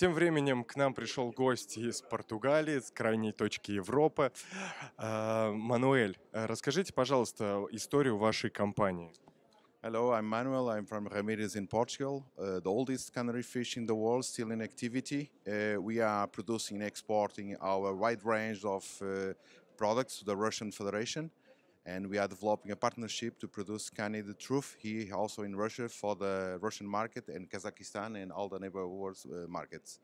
Тем временем к нам пришел гость из Португалии, с крайней точки Европы. Мануэль, расскажите, пожалуйста, историю вашей компании. Hello, I'm Manuel. I'm from Ramirez in Portugal, uh, the oldest canary fish in the world, still in activity. Uh, we are producing and exporting our wide range of uh, products to the Russian Federation. and we are developing a partnership to produce Kani the Truth here also in Russia for the Russian market and Kazakhstan and all the neighborhood uh, markets.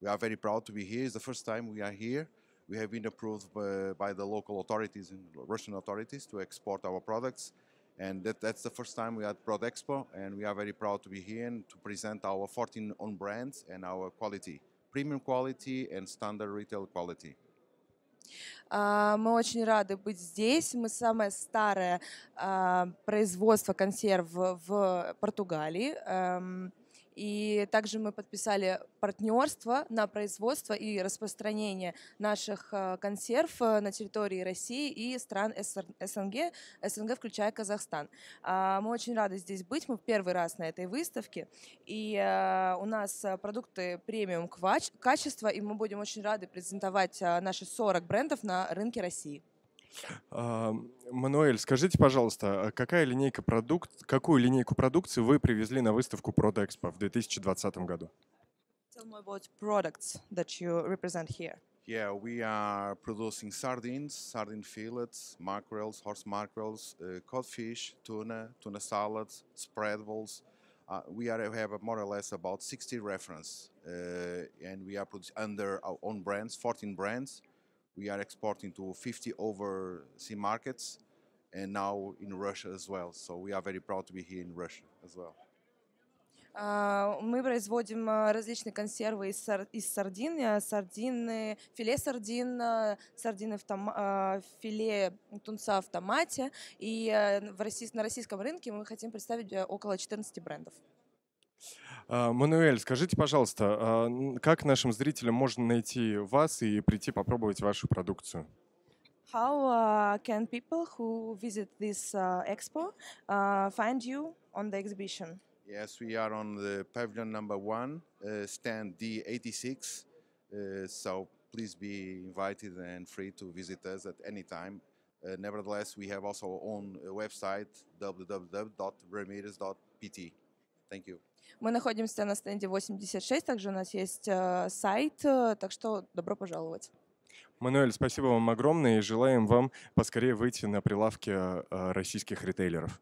We are very proud to be here. It's the first time we are here. We have been approved by, by the local authorities and Russian authorities to export our products. And that, that's the first time we are at Broad Expo, and we are very proud to be here and to present our 14 own brands and our quality, premium quality and standard retail quality. А, мы очень рады быть здесь. Мы самое старое а, производство консерв в Португалии. Эм, и также мы подписали партнерство на производство и распространение наших э, консерв э, на территории России и стран СНГ. СНГ, включая Казахстан. А, мы очень рады здесь быть. Мы в первый раз на этой выставке. И э, у нас продукты премиум качества, и мы будем очень рады презентовать наши 40 брендов на рынке России. Мануэль, скажите, пожалуйста, какая линейка продукт, какую линейку продукции вы привезли на выставку Prodexpo в 2020 году? Tell me about products that you represent here. Yeah, we are producing sardines, sardine fillets, mackerels, horse mackerels, uh, codfish, tuna, tuna salads, spreadables. Uh, we are we have more or less about 60 reference, uh, and we are producing under our own brands, 14 brands. We are exporting to 50 over markets and now in Russia as well. So we are very proud to be here in Russia as well. А, мы производим а, различные консервы из, сар из сардин, э, сардины, филе сардин, э, сардины в том а, филе тунца в томате. И э, в на российском рынке мы хотим представить около 14 брендов. Мануэль, скажите, пожалуйста, как нашим зрителям можно найти вас и прийти попробовать вашу продукцию? How uh, can people who visit this uh, expo uh, find you on the exhibition? Yes, we are on the pavilion number one, uh, stand D86. Uh, so please be invited and free to visit us at any time. Uh, nevertheless, we have also our own website, www.ramirez.pt. Thank you. Мы находимся на стенде 86, также у нас есть э, сайт, э, так что добро пожаловать. Мануэль, спасибо вам огромное и желаем вам поскорее выйти на прилавки э, российских ритейлеров.